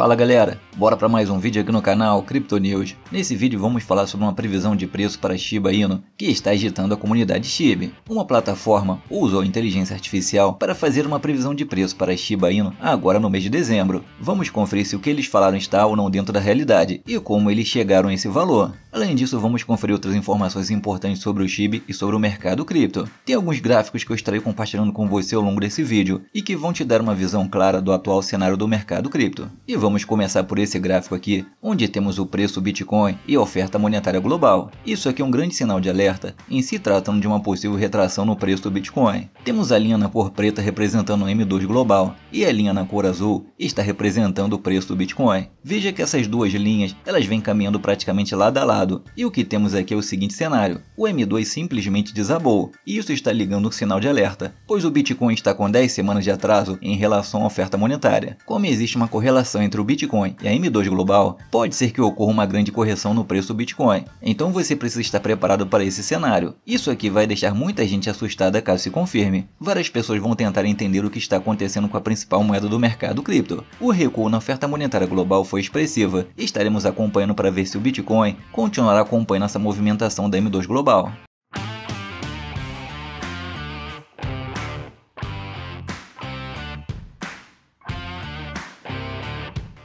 Fala galera, bora para mais um vídeo aqui no canal Crypto News. Nesse vídeo vamos falar sobre uma previsão de preço para Shiba Inu que está agitando a comunidade Shiba. Uma plataforma usou inteligência artificial para fazer uma previsão de preço para Shiba Inu agora no mês de dezembro. Vamos conferir se o que eles falaram está ou não dentro da realidade e como eles chegaram a esse valor. Além disso, vamos conferir outras informações importantes sobre o Shiba e sobre o mercado cripto. Tem alguns gráficos que eu estarei compartilhando com você ao longo desse vídeo e que vão te dar uma visão clara do atual cenário do mercado cripto. E vamos vamos começar por esse gráfico aqui, onde temos o preço Bitcoin e a oferta monetária global. Isso aqui é um grande sinal de alerta em se tratando de uma possível retração no preço do Bitcoin. Temos a linha na cor preta representando o M2 global e a linha na cor azul está representando o preço do Bitcoin. Veja que essas duas linhas, elas vêm caminhando praticamente lado a lado. E o que temos aqui é o seguinte cenário, o M2 simplesmente desabou e isso está ligando um sinal de alerta, pois o Bitcoin está com 10 semanas de atraso em relação à oferta monetária. Como existe uma correlação entre o Bitcoin e a M2 global, pode ser que ocorra uma grande correção no preço do Bitcoin. Então você precisa estar preparado para esse cenário. Isso aqui vai deixar muita gente assustada caso se confirme. Várias pessoas vão tentar entender o que está acontecendo com a principal moeda do mercado cripto. O recuo na oferta monetária global foi expressiva. Estaremos acompanhando para ver se o Bitcoin continuará acompanhando essa movimentação da M2 global.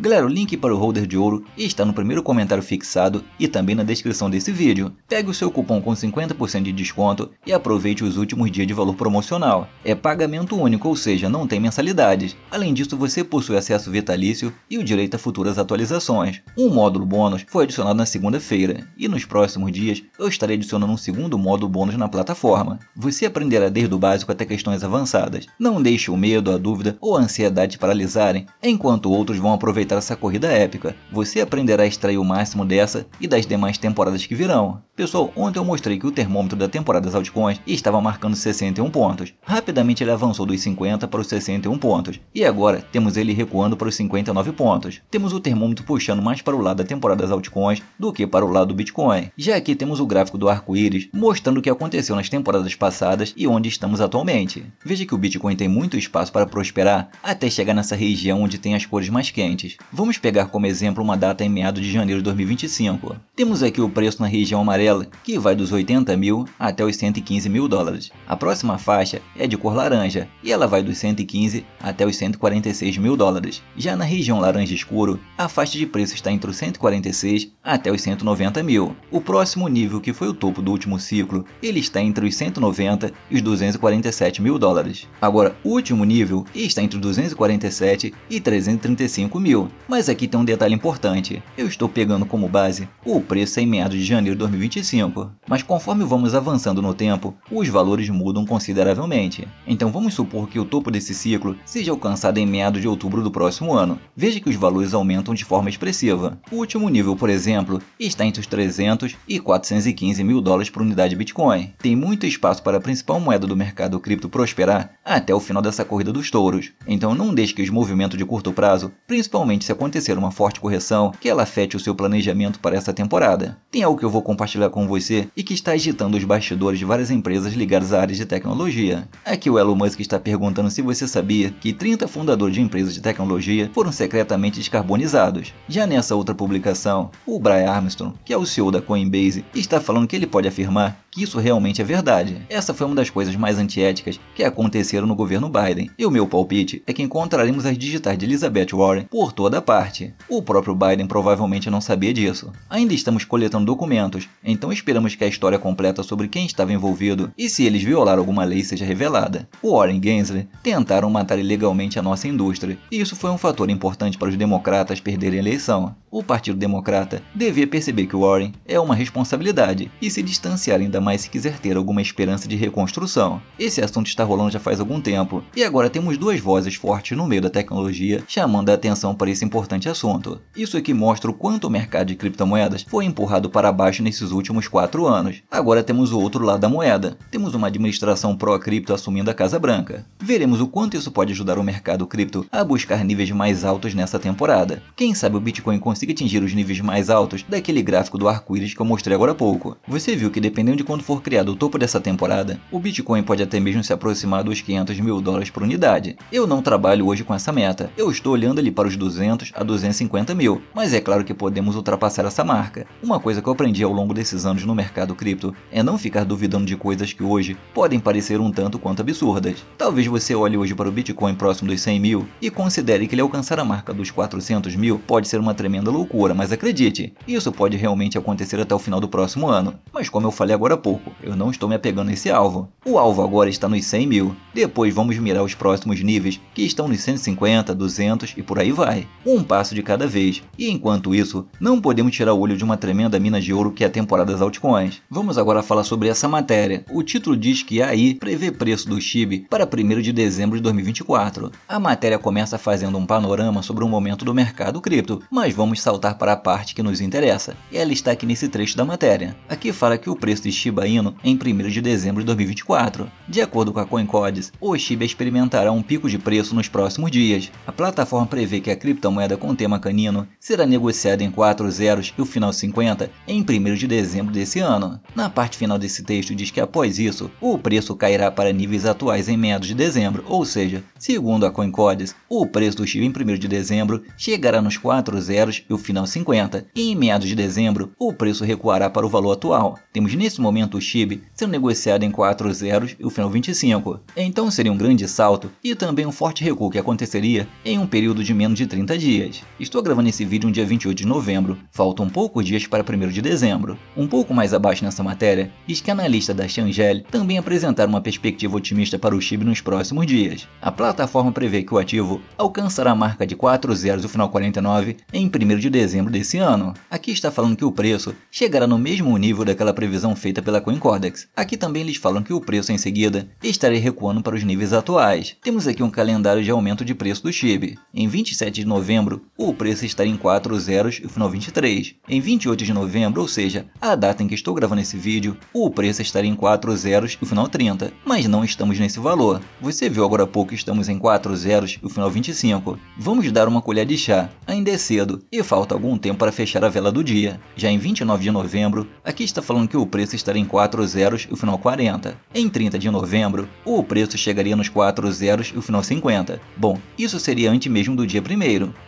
Galera, o link para o holder de ouro está no primeiro comentário fixado e também na descrição desse vídeo. Pegue o seu cupom com 50% de desconto e aproveite os últimos dias de valor promocional. É pagamento único, ou seja, não tem mensalidades. Além disso, você possui acesso vitalício e o direito a futuras atualizações. Um módulo bônus foi adicionado na segunda-feira e nos próximos dias eu estarei adicionando um segundo módulo bônus na plataforma. Você aprenderá desde o básico até questões avançadas. Não deixe o medo, a dúvida ou a ansiedade paralisarem, enquanto outros vão aproveitar aproveitar essa corrida épica. Você aprenderá a extrair o máximo dessa e das demais temporadas que virão. Pessoal, ontem eu mostrei que o termômetro da temporada das altcoins estava marcando 61 pontos. Rapidamente ele avançou dos 50 para os 61 pontos. E agora temos ele recuando para os 59 pontos. Temos o termômetro puxando mais para o lado da temporada das altcoins do que para o lado do Bitcoin. Já aqui temos o gráfico do arco-íris mostrando o que aconteceu nas temporadas passadas e onde estamos atualmente. Veja que o Bitcoin tem muito espaço para prosperar até chegar nessa região onde tem as cores mais quentes. Vamos pegar como exemplo uma data em meados de janeiro de 2025. Temos aqui o preço na região amarela amarela, que vai dos 80 mil até os 115 mil dólares. A próxima faixa é de cor laranja e ela vai dos 115 até os 146 mil dólares. Já na região laranja escuro, a faixa de preço está entre os 146 até os 190 mil. O próximo nível, que foi o topo do último ciclo, ele está entre os 190 e os 247 mil dólares. Agora, o último nível está entre 247 e 335 mil. Mas aqui tem um detalhe importante. Eu estou pegando como base o preço em meados de janeiro de 2021 25. Mas conforme vamos avançando no tempo, os valores mudam consideravelmente. Então vamos supor que o topo desse ciclo seja alcançado em meados de outubro do próximo ano. Veja que os valores aumentam de forma expressiva. O último nível, por exemplo, está entre os 300 e 415 mil dólares por unidade Bitcoin. Tem muito espaço para a principal moeda do mercado cripto prosperar até o final dessa corrida dos touros. Então não deixe que os movimentos de curto prazo, principalmente se acontecer uma forte correção, que ela afete o seu planejamento para essa temporada. Tem algo que eu vou compartilhar compartilhar com você e que está agitando os bastidores de várias empresas ligadas à área de tecnologia. Aqui o Elon Musk está perguntando se você sabia que 30 fundadores de empresas de tecnologia foram secretamente descarbonizados. Já nessa outra publicação, o Brian Armstrong, que é o CEO da Coinbase, está falando que ele pode afirmar que isso realmente é verdade. Essa foi uma das coisas mais antiéticas que aconteceram no governo Biden, e o meu palpite é que encontraremos as digitais de Elizabeth Warren por toda parte. O próprio Biden provavelmente não sabia disso. Ainda estamos coletando documentos, então esperamos que a história completa sobre quem estava envolvido e se eles violaram alguma lei seja revelada. Warren e Gensler tentaram matar ilegalmente a nossa indústria, e isso foi um fator importante para os democratas perderem a eleição. O Partido Democrata devia perceber que Warren é uma responsabilidade e se distanciarem da mas se quiser ter alguma esperança de reconstrução. Esse assunto está rolando já faz algum tempo, e agora temos duas vozes fortes no meio da tecnologia chamando a atenção para esse importante assunto. Isso aqui mostra o quanto o mercado de criptomoedas foi empurrado para baixo nesses últimos quatro anos. Agora temos o outro lado da moeda. Temos uma administração pró-cripto assumindo a Casa Branca. Veremos o quanto isso pode ajudar o mercado cripto a buscar níveis mais altos nessa temporada. Quem sabe o Bitcoin consiga atingir os níveis mais altos daquele gráfico do arco-íris que eu mostrei agora há pouco. Você viu que dependendo de quando for criado o topo dessa temporada, o Bitcoin pode até mesmo se aproximar dos 500 mil dólares por unidade. Eu não trabalho hoje com essa meta, eu estou olhando ali para os 200 a 250 mil, mas é claro que podemos ultrapassar essa marca. Uma coisa que eu aprendi ao longo desses anos no mercado cripto é não ficar duvidando de coisas que hoje podem parecer um tanto quanto absurdas. Talvez você olhe hoje para o Bitcoin próximo dos 100 mil e considere que ele alcançar a marca dos 400 mil pode ser uma tremenda loucura, mas acredite, isso pode realmente acontecer até o final do próximo ano. Mas como eu falei agora pouco, eu não estou me apegando a esse alvo. O alvo agora está nos 100 mil, depois vamos mirar os próximos níveis, que estão nos 150, 200 e por aí vai. Um passo de cada vez. E enquanto isso, não podemos tirar o olho de uma tremenda mina de ouro que é a temporada das altcoins. Vamos agora falar sobre essa matéria. O título diz que a AI prevê preço do chip para 1 de dezembro de 2024. A matéria começa fazendo um panorama sobre o momento do mercado cripto, mas vamos saltar para a parte que nos interessa. Ela está aqui nesse trecho da matéria. Aqui fala que o preço de Shiba Shibaino em 1 de dezembro de 2024. De acordo com a CoinCodes, o Shiba experimentará um pico de preço nos próximos dias. A plataforma prevê que a criptomoeda com tema canino será negociada em 4 zeros e o final 50 em 1 de dezembro desse ano. Na parte final desse texto diz que após isso, o preço cairá para níveis atuais em meados de dezembro, ou seja, segundo a CoinCodes, o preço do Shiba em 1 de dezembro chegará nos 4 zeros e o final 50, e em meados de dezembro o preço recuará para o valor atual. Temos nesse momento o Chibi sendo negociado em 4 zeros e o final 25. Então seria um grande salto e também um forte recuo que aconteceria em um período de menos de 30 dias. Estou gravando esse vídeo no dia 28 de novembro, faltam poucos dias para 1 de dezembro. Um pouco mais abaixo nessa matéria, diz que analista da Shangel também apresentaram uma perspectiva otimista para o Chibi nos próximos dias. A plataforma prevê que o ativo alcançará a marca de 4 zeros e o final 49 em 1 de dezembro desse ano. Aqui está falando que o preço chegará no mesmo nível daquela previsão feita pela CoinCordex. Aqui também eles falam que o preço em seguida estaria recuando para os níveis atuais. Temos aqui um calendário de aumento de preço do chip. Em 27 de novembro, o preço estaria em 4 zeros e final 23. Em 28 de novembro, ou seja, a data em que estou gravando esse vídeo, o preço estaria em 4 zeros e final 30, mas não estamos nesse valor. Você viu agora há pouco que estamos em 4 zeros e final 25. Vamos dar uma colher de chá. Ainda é cedo e falta algum tempo para fechar a vela do dia. Já em 29 de novembro, aqui está falando que o preço está era em 4 zeros e o final 40. Em 30 de novembro, o preço chegaria nos 4 zeros e o final 50. Bom, isso seria antes mesmo do dia 1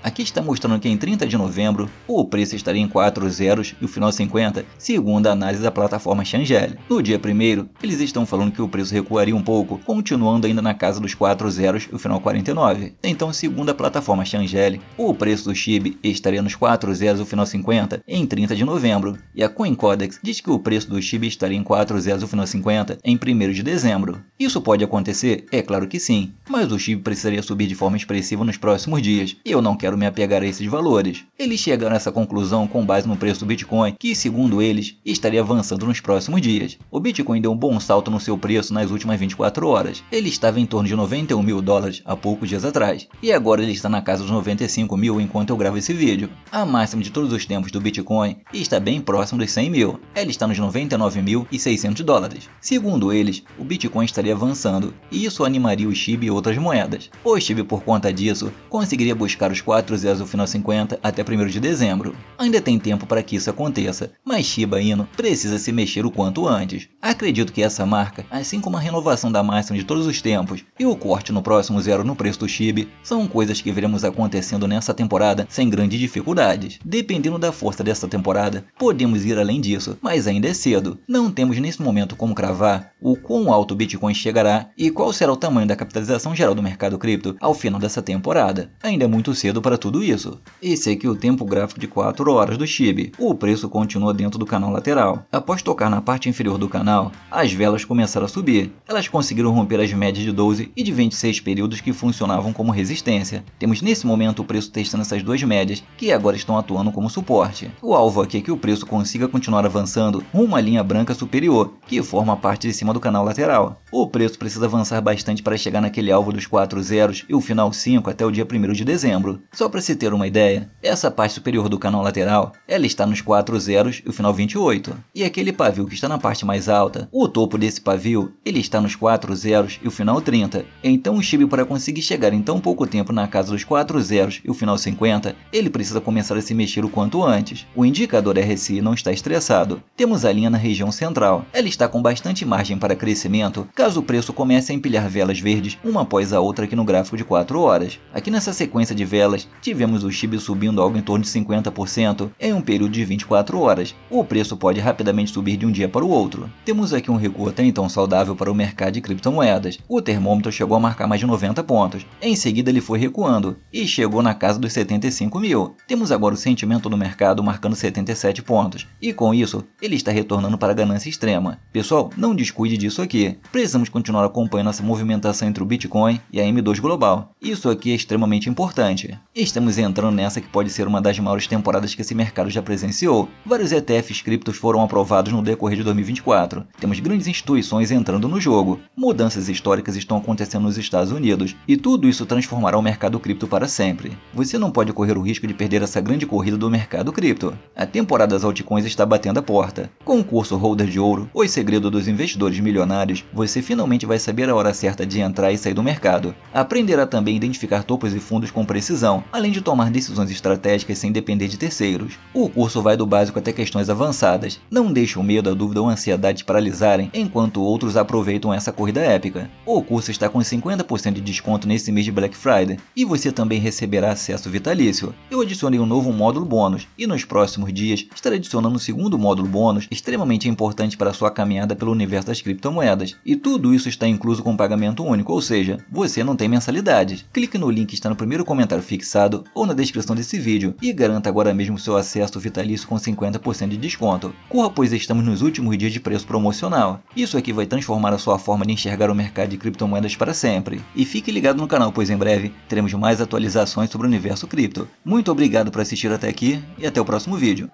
Aqui está mostrando que em 30 de novembro, o preço estaria em 4 zeros e o final 50, segundo a análise da plataforma Shangeli. No dia 1 eles estão falando que o preço recuaria um pouco, continuando ainda na casa dos 4 zeros e o final 49. Então, segundo a plataforma Shangeli, o preço do chip estaria nos 4 zeros e o final 50 em 30 de novembro, e a CoinCodex diz que o preço do chip estaria em zeros no final 50 em 1 de dezembro. Isso pode acontecer? É claro que sim, mas o chip precisaria subir de forma expressiva nos próximos dias, e eu não quero me apegar a esses valores. Eles chegaram a essa conclusão com base no preço do Bitcoin, que, segundo eles, estaria avançando nos próximos dias. O Bitcoin deu um bom salto no seu preço nas últimas 24 horas. Ele estava em torno de 91 mil dólares há poucos dias atrás, e agora ele está na casa dos 95 mil enquanto eu gravo esse vídeo. A máxima de todos os tempos do Bitcoin está bem próximo dos 100 mil. Ela está nos 99 1.600 dólares. Segundo eles, o Bitcoin estaria avançando e isso animaria o SHIB e outras moedas. O SHIB, por conta disso, conseguiria buscar os 4 zeros no final 50 até 1 de dezembro. Ainda tem tempo para que isso aconteça, mas Shiba Inu precisa se mexer o quanto antes. Acredito que essa marca, assim como a renovação da máxima de todos os tempos e o corte no próximo zero no preço do SHIB, são coisas que veremos acontecendo nessa temporada sem grandes dificuldades. Dependendo da força dessa temporada, podemos ir além disso, mas ainda é cedo. Não temos nesse momento como cravar o quão alto o Bitcoin chegará e qual será o tamanho da capitalização geral do mercado cripto ao final dessa temporada. Ainda é muito cedo para tudo isso. Esse aqui é o tempo gráfico de 4 horas do Chibi. O preço continua dentro do canal lateral. Após tocar na parte inferior do canal, as velas começaram a subir. Elas conseguiram romper as médias de 12 e de 26 períodos que funcionavam como resistência. Temos nesse momento o preço testando essas duas médias, que agora estão atuando como suporte. O alvo aqui é que o preço consiga continuar avançando rumo à linha branca superior, que forma a parte de cima do canal lateral. O preço precisa avançar bastante para chegar naquele alvo dos 4 zeros e o final 5 até o dia 1 de dezembro. Só para se ter uma ideia, essa parte superior do canal lateral, ela está nos 4 zeros e o final 28. E aquele pavio que está na parte mais alta, o topo desse pavio, ele está nos 4 zeros e o final 30. Então o Chibi para conseguir chegar em tão pouco tempo na casa dos 4 zeros e o final 50, ele precisa começar a se mexer o quanto antes. O indicador RSI não está estressado. Temos a linha na região central. Ela está com bastante margem para crescimento caso o preço comece a empilhar velas verdes uma após a outra aqui no gráfico de 4 horas. Aqui nessa sequência de velas, tivemos o Chibi subindo algo em torno de 50% em um período de 24 horas. O preço pode rapidamente subir de um dia para o outro. Temos aqui um recuo até então saudável para o mercado de criptomoedas. O termômetro chegou a marcar mais de 90 pontos. Em seguida ele foi recuando e chegou na casa dos 75 mil. Temos agora o sentimento do mercado marcando 77 pontos. E com isso, ele está retornando para ganhar ganância extrema. Pessoal, não descuide disso aqui. Precisamos continuar acompanhando essa movimentação entre o Bitcoin e a M2 global. Isso aqui é extremamente importante. Estamos entrando nessa que pode ser uma das maiores temporadas que esse mercado já presenciou. Vários ETFs criptos foram aprovados no decorrer de 2024. Temos grandes instituições entrando no jogo. Mudanças históricas estão acontecendo nos Estados Unidos e tudo isso transformará o mercado cripto para sempre. Você não pode correr o risco de perder essa grande corrida do mercado cripto. A temporada das altcoins está batendo a porta. curso holder de ouro, o segredo dos investidores milionários, você finalmente vai saber a hora certa de entrar e sair do mercado. Aprenderá também a identificar topos e fundos com precisão, além de tomar decisões estratégicas sem depender de terceiros. O curso vai do básico até questões avançadas. Não deixe o medo, a dúvida ou a ansiedade paralisarem, enquanto outros aproveitam essa corrida épica. O curso está com 50% de desconto nesse mês de Black Friday e você também receberá acesso vitalício. Eu adicionei um novo módulo bônus e nos próximos dias estarei adicionando um segundo módulo bônus extremamente importante importante para sua caminhada pelo universo das criptomoedas. E tudo isso está incluso com pagamento único, ou seja, você não tem mensalidades. Clique no link que está no primeiro comentário fixado ou na descrição desse vídeo e garanta agora mesmo seu acesso vitalício com 50% de desconto. Corra, pois estamos nos últimos dias de preço promocional. Isso aqui vai transformar a sua forma de enxergar o mercado de criptomoedas para sempre. E fique ligado no canal, pois em breve teremos mais atualizações sobre o universo cripto. Muito obrigado por assistir até aqui e até o próximo vídeo.